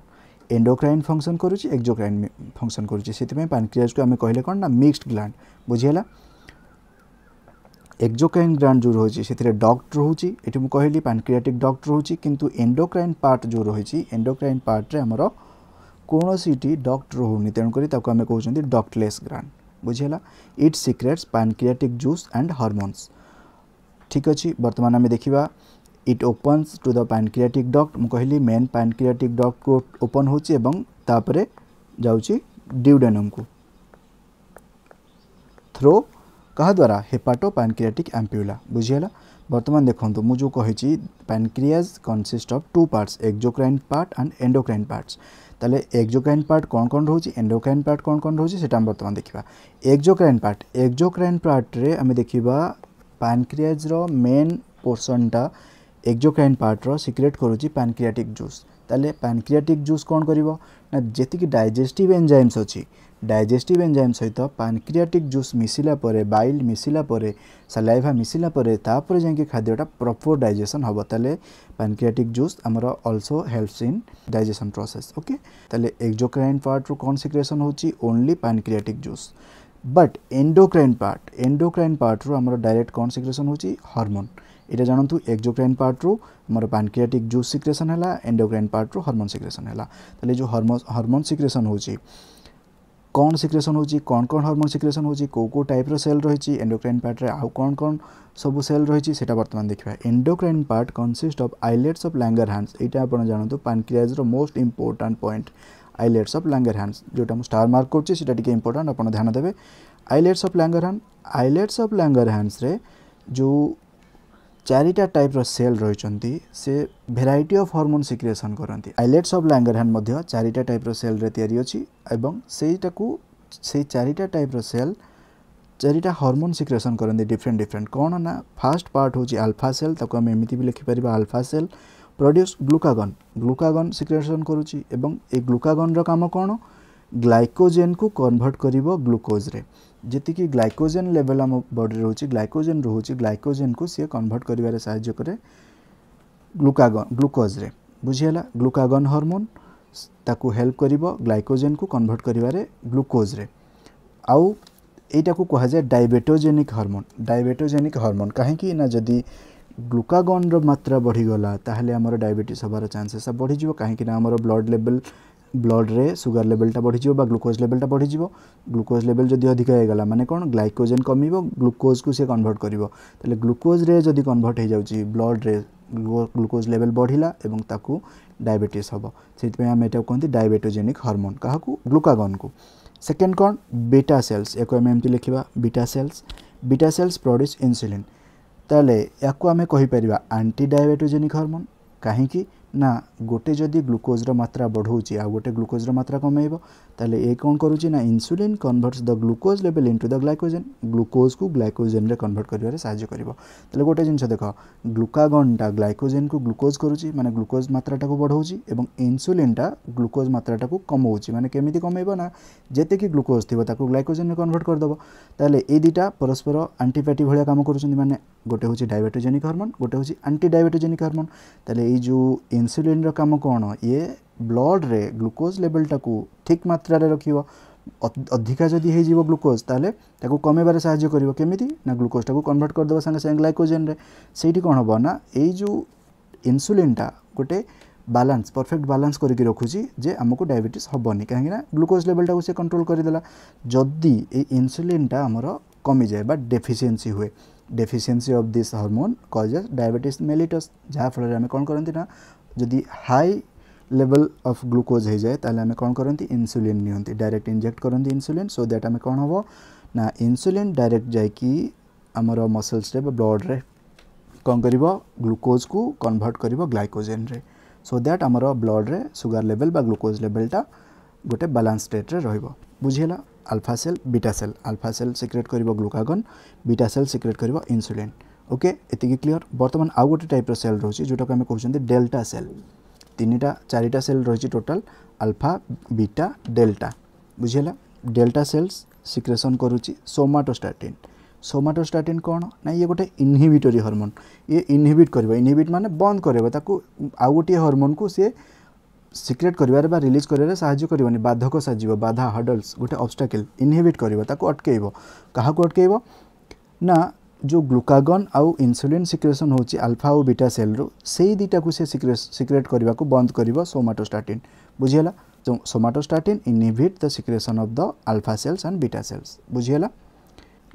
endocrine function କରୁଛି exocrine function କରୁଛି ସେଥିପାଇଁ ପାନକ୍ରିଆଜକୁ ଆମେ କହିଲେ କ'ଣ ନା ମିକ୍ସଡ ଗ୍ଲାଣ୍ଡ ବୁଝିହେଲା ଏକ୍ଜୋକ୍ରାଇନ୍ ଗ୍ଲାଣ୍ଡ ଯେଉଁ ରହୁଛି ସେଥିରେ ଡକ୍ଟ ରହୁଛି ଏଠି ମୁଁ କହିଲି ପାନକ୍ରିଆଟିକ୍ ଡକ୍ଟ ରହୁଛି କିନ୍ତୁ ଏଣ୍ଡୋକ୍ରାଇନ୍ ପାର୍ଟ ଯେଉଁ ରହିଛି ଏଣ୍ଡୋକ୍ରାଇନ୍ ପାର୍ଟରେ ଆମର କୌଣସିଟି ଡକ୍ଟ ରହୁନି ତେଣୁକରି ତାକୁ ଆମେ କହୁଛନ୍ତି ଡକ୍ଟଲେସ୍ ଗ୍ରାଣ୍ଡ ବୁଝିହେଲା it secretes pancreatic juice and hormones ଠିକ୍ ଅଛି ବର୍ତ୍ତମାନ ଆମେ ଦେଖିବା ইট ওপন্স টু দ প্যানক্রিয়াটিক ডক্ট মু কহিলি মেন প্যানক্রিয়াটিক ডক্ট কু ওপন হচ্ছে এবং তাপরে যাচ্ছি ডিউডেনম কু থ্রো কাহা দ্বারা হেপাটো প্যানক্রিয়াটিক আম্পিউলা বুঝিগলা বর্তমান দেখন্তু মু যে কহিছি pancreas consist of two parts exocrine part and endocrine parts তাহলে এক্সোক্রাইন পার্ট কোন কোন রহুছি এন্ডোক্রাইন পার্ট কোন কোন রহুছি সেটা আমি বর্তমান দেখিবা এক্সোক্রাইন পার্ট এক্সোক্রাইন পার্ট রে আমি দেখিবা প্যানক্রিয়াস র মেন পোর্শনটা ଏକ୍ଜୋକାଇନ୍ ପାର୍ଟର ସିକ୍ରେଟ୍ କରୁଛି ପାନକ୍ରିଆଟିକ୍ ଜୁସ୍ ତାହେଲେ ପାନକ୍ରିଆଟିକ୍ ଜୁସ୍ କ'ଣ କରିବ ନା ଯେତିକି ଡାଇଜେଷ୍ଟିଭ୍ ଏନ୍ଜାଇମ୍ସ ଅଛି ଡାଇଜେଷ୍ଟିଭ୍ ଏନ୍ଜାଇମ୍ ସହିତ ପାନକ୍ରିଆଟିକ୍ ଜୁସ୍ ମିଶିଲା ପରେ ବାଇଲ୍ ମିଶିଲା ପରେ ସାଲାଇଭା ମିଶିଲା ପରେ ତାପରେ ଯାଇକି ଖାଦ୍ୟଟା ପ୍ରପର୍ ଡାଇଜେସନ୍ ହେବ ତାହେଲେ ପାନକ୍ରିଆଟିକ୍ ଜୁସ୍ ଆମର also helps in digestion process okay ତାହେଲେ ଏକ୍ଜୋକ୍ରାଇନ୍ ପାର୍ଟରୁ କ'ଣ ସିକ୍ରେସନ୍ ହେଉଛି only pancreatic juice but endocrine part endocrine ପାର୍ଟରୁ ଆମର ଡାଇରେକ୍ଟ କ'ଣ ସିକ୍ରେସନ୍ ହେଉଛି ହର୍ମୋନ୍ यहाँ জানন্তু एक्सोक्राइन पार्ट रु हमर जूस सिक्रेसन है एंडोक्राइन पार्ट हरमोन सिक्रेसन है जो हार्मोन हार्मोन सिक्रेशन होची कौन सिक्रेसन होची कौन कौन हरमोन सिक्रेसन होची को को टाइप सेल रही एंडोक्राइन पार्ट रे आउ कौन कौन सब सेल रही बर्तमान देखा देखिबा endocrine part consist of islets of Langer एटा आपण आप पैनक्रियाज रो most important point islets of Langerhans जोटा जो स्टार मार्क करची सेटा टिके इंपोर्टेंट आपण ध्यान देबे islets of Langerhans islets of Langerhans रे जो ଚାରିଟା ଟାଇପ୍ର ସେଲ୍ ରହିଛନ୍ତି ସେ ଭେରାଇଟି ଅଫ୍ ହର୍ମୋନ୍ ସିକ୍ରିଏସନ୍ କରନ୍ତି ଆଇଲେଟ୍ସ ଅଫ୍ ଲାଙ୍ଗରହ୍ୟାଣ୍ଡ ମଧ୍ୟ ଚାରିଟା ଟାଇପ୍ର ସେଲ୍ରେ ତିଆରି ଅଛି ଏବଂ ସେଇଟାକୁ ସେଇ ଚାରିଟା ଟାଇପ୍ର ସେଲ୍ ଚାରିଟା ହର୍ମୋନ୍ ସିକ୍ରେସନ୍ କରନ୍ତି ଡିଫରେଣ୍ଟ ଡିଫରେଣ୍ଟ କ'ଣ ନା ଫାର୍ଷ୍ଟ ପାର୍ଟ ହେଉଛି ଆଲଫା ସେଲ୍ ତାକୁ ଆମେ ଏମିତି ବି ଲେଖିପାରିବା alpha cell produce glucagon glucagon secretion କରୁଛି ଏବଂ ଏ ଗ୍ଲୁକାଗନ୍ର କାମ କ'ଣ ଗ୍ଲାଇକୋଜେନ୍କୁ କନଭର୍ଟ କରିବ ଗ୍ଲୁକୋଜ୍ରେ जी ग्लाइकोजेन लेवल आम बडी रोच ग्लाइकोजेन रोचे ग्लाइकोजेन को सी कनभर्ट कर साज्य कै ग्लुकागन ग्लुकोज बुझीगला ग्लुकागन हरमोन ताकू हेल्प कर ग्लाइकोजेन को कनभर्ट कर ग्लुकोज आउ यू कहुए डायबेटोजेनिक हरमोन डायबेटोजेनिक हरमोन कहीं जदि ग्लुकागन रात्रा बढ़ीगला तेल आम डायबेटिस हमारे चानसेस बढ़ीजा कहीं ब्लड लेवल ବ୍ଲଡ଼ରେ ସୁଗାର ଲେଭେଲଟା ବଢ଼ିଯିବ ବା ଗ୍ଲୁକୋଜ୍ ଲେଭେଲଟା ବଢ଼ିଯିବ ଗ୍ଲୁକୋଜ୍ ଲେଭେଲ୍ ଯଦି ଅଧିକ ହେଇଗଲା ମାନେ କ'ଣ ଗ୍ଲାଇକୋଜେନ୍ କମିବ ଗ୍ଲୁକୋଜ୍କୁ ସେ କନଭର୍ଟ କରିବ ତାହେଲେ ଗ୍ଲୁକୋଜ୍ରେ ଯଦି କନଭର୍ଟ ହେଇଯାଉଛି ବ୍ଲଡ଼ରେ ଗ୍ଲୁକୋଜ୍ ଲେଭେଲ୍ ବଢ଼ିଲା ଏବଂ ତାକୁ ଡାଇବେଟିସ୍ ହେବ ସେଇଥିପାଇଁ ଆମେ ଏଇଟାକୁ କହନ୍ତି ଡାଇବେଟୋଜେନିକ୍ ହର୍ମୋନ୍ କାହାକୁ ଗ୍ଲୁକାଗନ୍କୁ ସେକେଣ୍ଡ କ'ଣ ବିଟା ସେଲ୍ସ ୟାକୁ ଆମେ ଏମିତି ଲେଖିବା beta cells beta cells produce insulin ତାହେଲେ ୟାକୁ ଆମେ କହିପାରିବା ଆଣ୍ଟି ଡାଇବେଟୋଜେନିକ୍ ହର୍ମୋନ୍ କାହିଁକି ना गोटे जदि ग्लुकोज्र मात्रा बढ़ाऊँ आ गोटे ग्लुकोज्र मात्रा कमेब ताले ये कौन करुच्ची ना insulin converts the glucose level into the glycogen glucose को ग्लाइकोजेन रे कन्वर्ट कर साहय कर गोटे जिनस देख ग्लुकागनटा ग्लाइकोजेन को ग्लुकोज कर मैंने ग्लुकोज मात्राटा को बढ़ाऊँ और इनसुलिनटा ग्लुकोज मात्राटा को कमाऊँ मैंने केमी कमेब ना जीक ग्लुकोज थोड़ा ग्लाइकोजेन में कनभर्ट करदेव तेल ये दुटा परस्पर आंटीफैटी भाया कम कर मैंने गोटे हूँ डायबेटोजेनिक हर्मोन गोटे हूँ आंटी डायबेटोजेनिक हरमोन तेल ये जो इन ଇନ୍ସୁଲିନ୍ର କାମ କ'ଣ ଇଏ ବ୍ଲଡ଼ରେ ଗ୍ଲୁକୋଜ୍ ଲେଭେଲ୍ଟାକୁ ଠିକ୍ ମାତ୍ରାରେ ରଖିବ ଅଧିକା ଯଦି ହେଇଯିବ ଗ୍ଲୁକୋଜ୍ ତାହେଲେ ତାକୁ କମେଇବାରେ ସାହାଯ୍ୟ କରିବ କେମିତି ନା ଗ୍ଲୁକୋଜ୍ଟାକୁ କନଭର୍ଟ କରିଦେବ ସାଙ୍ଗେ ସାଙ୍ଗେ ଗ୍ଲାଇକୋଜେନ୍ରେ ସେଇଠି କ'ଣ ହେବ ନା ଏଇ ଯେଉଁ ଇନ୍ସୁଲିନ୍ଟା ଗୋଟେ ବାଲାନ୍ସ ପରଫେକ୍ଟ ବାଲାନ୍ସ କରିକି ରଖୁଛି ଯେ ଆମକୁ ଡାଇବେଟିସ୍ ହେବନି କାହିଁକିନା ଗ୍ଲୁକୋଜ୍ ଲେଭେଲ୍ଟାକୁ ସେ କଣ୍ଟ୍ରୋଲ୍ କରିଦେଲା ଯଦି ଏଇ ଇନ୍ସୁଲିନ୍ଟା ଆମର କମିଯାଏ ବା ଡେଫିସିଏନ୍ସି ହୁଏ deficiency of this hormone causes diabetes mellitus ଯାହାଫଳରେ ଆମେ କ'ଣ କରନ୍ତି ନା जदि हाई लेवल अफ ग्लुकोज ହୋଇଯାଏ ତାହେଲେ ଆମେ କ'ଣ କରନ୍ତି ଇନସୁଲିନ୍ ନିଅନ୍ତି ଡାଇରେକ୍ଟ ଇଞ୍ଜେକ୍ଟ କରନ୍ତି ଇନସୁଲିନ୍ ସୋ ଦ୍ୟାଟ୍ ଆମେ କ'ଣ ହେବ ନା ଇନସୁଲିନ୍ ଡାଇରେକ୍ଟ ଯାଇକି ଆମର ମସଲ୍ସରେ ବା ବ୍ଲଡ଼ରେ କ'ଣ କରିବ ଗ୍ଲୁକୋଜ୍କୁ କନଭର୍ଟ କରିବ ଗ୍ଲାଇକୋଜେନ୍ରେ ସୋ ଦ୍ୟାଟ୍ ଆମର ବ୍ଲଡ଼ରେ ସୁଗାର ଲେଭେଲ୍ ବା ଗ୍ଲୁକୋଜ୍ ଲେଭେଲ୍ଟା ଗୋଟେ ବାଲାନ୍ସ ଷ୍ଟେଟ୍ରେ ରହିବ ବୁଝିହେଲା alpha cell beta cell alpha cell secrete କରିବ ଗ୍ଲୁକାଗନ୍ ବିଟା ସେଲ୍ ସିକ୍ରେଟ୍ କରିବ ଇନସୁଲିନ୍ ଓକେ ଏତିକି କ୍ଲିଅର୍ ବର୍ତ୍ତମାନ ଆଉ ଗୋଟେ ଟାଇପ୍ର ସେଲ୍ ରହୁଛି ଯେଉଁଟାକୁ ଆମେ କହୁଛନ୍ତି ଡେଲ୍ଟା ସେଲ୍ ତିନିଟା ଚାରିଟା ସେଲ୍ ରହିଛି ଟୋଟାଲ୍ ଆଲଫା ବିଟା ଡେଲ୍ଟା ବୁଝିହେଲା ଡେଲ୍ଟା ସେଲ୍ସ ସିକ୍ରେସନ୍ କରୁଛି ସୋମାଟୋଷ୍ଟାଟିନ୍ ସୋମାଟୋଷ୍ଟାଟିନ୍ କ'ଣ ନା ଇଏ ଗୋଟେ ଇନହିବିଟୋରୀ ହର୍ମୋନ୍ ଇଏ ଇନହିବିଟ୍ କରିବ ଇନହିବିଟ୍ ମାନେ ବନ୍ଦ କରିବ ତାକୁ ଆଉ ଗୋଟିଏ ହର୍ମୋନ୍କୁ ସିଏ ସିକ୍ରେଟ୍ କରିବାରେ ବା ରିଲିଜ୍ କରିବାରେ ସାହାଯ୍ୟ କରିବନି ବାଧକ ସାଜିବ ବାଧା ହଡଲ୍ସ ଗୋଟେ ଅବଷ୍ଟାକିଲ୍ ଇନହିବିଟ୍ କରିବ ତାକୁ ଅଟକେଇବ କାହାକୁ ଅଟକେଇବ ନା जो ग्लुकागन आउ इनसुलिन सिक्रेसन होची अल्फा आउ बीटा सेल रु सेही दिटा को से सिक्रेट करबा को बंद करबा सोमाटोस्टाटिन बुझियला तो somatostatin inhibit the secretion of the alpha cells and beta cells बुझियला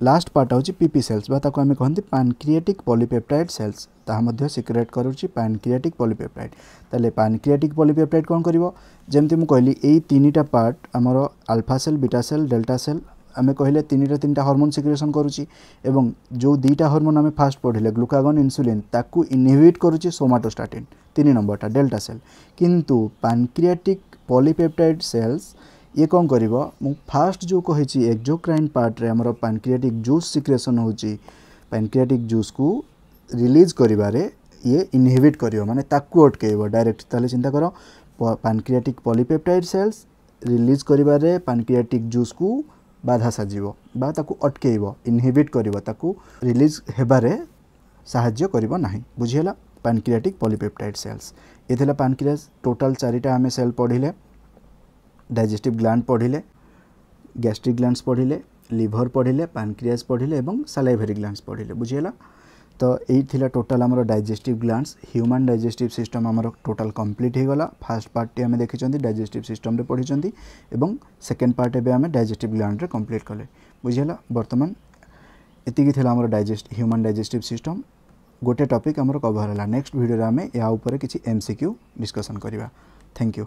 लास्ट पार्ट होची पीपी सेल्स बा ताको हमें कहंती पैनक्रियाटिक पॉलीपेप्टाइड सेल्स ताहा मध्य सिक्रेट करूची पैनक्रियाटिक पॉलीपेप्टाइड तले पैनक्रियाटिक पॉलीपेप्टाइड कोन करबो जेमति मु कहली एई तीनटा पार्ट हमरो alpha cell beta cell delta cell आम कहले तीन तीन हर्मोन हरमोन सिक्रेसन और जो दुईटा हरमोन आम फास्ट पढ़ले ग्लुकागन इनसुलिन ताकू इनहिबिट कर सोमाटोस्टाटिन तीन नंबरटा डेल्टा सेल किंतु पानक्रियाटिक पॉलीपेप्टाइड सेल्स ये कौन कर फास्ट जो कही एक्जोक्राइन पार्ट्रे आमर पानक्रियाटिक जूस सिक्रेसन हो पानक्रियाटिक जूस को रिलीज करे ये इनहिबिट कर मानने अटकेब डायरेक्ट तेल चिंता कर पानक्रियाटिक पॉलीपेप्टाइड सेल्स रिलीज कर पानक्रियाटिक जूस को ବାଧା ସାଜିବ ବା ତାକୁ ଅଟକେଇବ ଇନହିବିଟ୍ କରିବ ତାକୁ ରିଲିଜ୍ ହେବାରେ ସାହାଯ୍ୟ କରିବ ନାହିଁ ବୁଝିହେଲା ପାନକ୍ରିଆଟିକ୍ ପଲିପେପ୍ଟାଇଡ୍ ସେଲ୍ସ ଏ ଥିଲା ପାନକ୍ରିଆସ୍ ଟୋଟାଲ୍ ଚାରିଟା ଆମେ ସେଲ୍ ପଢ଼ିଲେ ଡାଇଜେଷ୍ଟିଭ୍ ଗ୍ଲାଣ୍ଡ ପଢ଼ିଲେ ଗ୍ୟାଷ୍ଟ୍ରିକ୍ ଗ୍ଲାଣ୍ଡସ୍ ପଢ଼ିଲେ লিভর পড়লে পানক্রিয়াস পড়লে এবং সালাইভারি গ্ল্যান্ডস পড়লে বুঝিগলা তো এই লা টোটাল আমার digestive glands human digestive system আমার টোটাল কমপ্লিট হয়ে গলা ফার্স্ট পার্টটি আমি দেখি ডাইজেস্টিভ সিস্টমে পড়িছেন এবং সেকেন্ড পার্ট এবে আমি ডাইজেস্টিভ গ্লান্ডরে কমপ্লিট কলে বুঝিলা বর্তমান এতিকি লা আমার ডাইজেস্ট হ্যুমান ডাইজেস্টিভ সিস্টম গোটে টপিক আমার কভর হল নেক্সট ভিডিওরে আমি ইয়া উপরে কিছু এমসিকিউ ডিসকসন করা থ্যাংক ইউ